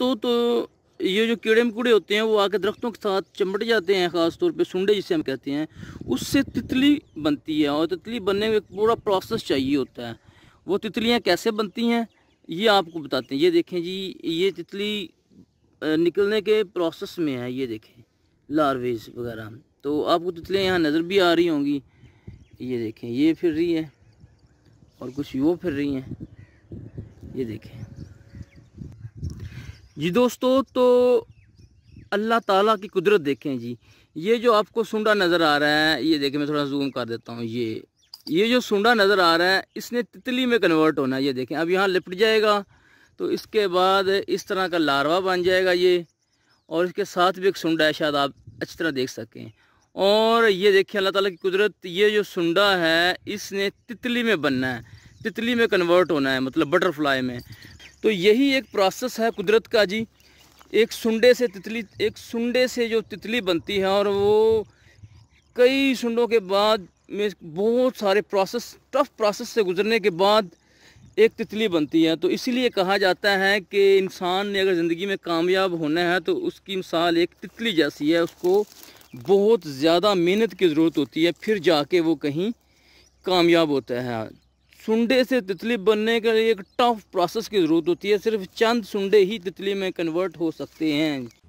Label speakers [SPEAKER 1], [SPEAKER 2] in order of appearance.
[SPEAKER 1] दोस्तों तो ये जो कीड़े मकूड़े होते हैं वो आके दरख्तों के साथ चमट जाते हैं ख़ास तौर पे सुंडे जिसे हम कहते हैं उससे तितली बनती है और तितली बनने में एक पूरा प्रोसेस चाहिए होता है वो तितलियाँ कैसे बनती हैं ये आपको बताते हैं ये देखें जी ये तितली निकलने के प्रोसेस में है ये देखें लारवेज वगैरह तो आपको तितलियाँ यहाँ नज़र भी आ रही होंगी ये देखें ये फिर रही है और कुछ वो फिर रही हैं ये देखें जी दोस्तों तो अल्लाह ताला की कुदरत देखें जी ये जो आपको सुंडा नज़र आ रहा है ये देखें मैं थोड़ा जूम कर देता हूँ ये ये जो सुंडा नज़र आ रहा है इसने तितली में कन्वर्ट होना है ये देखें अब यहाँ लिपट जाएगा तो इसके बाद इस तरह का लारवा बन जाएगा ये और इसके साथ भी एक सुंडा है शायद आप अच्छी तरह देख सकें और ये देखिए अल्लाह ताला की कुदरत ये जो सुंडा है इसने तितली में बनना है तितली में कन्वर्ट होना है मतलब बटरफ्लाई में तो यही एक प्रोसेस है कुदरत का जी एक सुंडे से तितली एक सुंडे से जो तितली बनती है और वो कई सुंडों के बाद में बहुत सारे प्रोसेस टफ प्रोसेस से गुजरने के बाद एक तितली बनती है तो इसीलिए कहा जाता है कि इंसान ने अगर ज़िंदगी में कामयाब होना है तो उसकी मिसाल एक तितली जैसी है उसको बहुत ज़्यादा मेहनत की ज़रूरत होती है फिर जाके वो कहीं कामयाब होता है सुंडे से तितली बनने के लिए एक टफ प्रोसेस की ज़रूरत होती है सिर्फ चंद सुंडे ही तितली में कन्वर्ट हो सकते हैं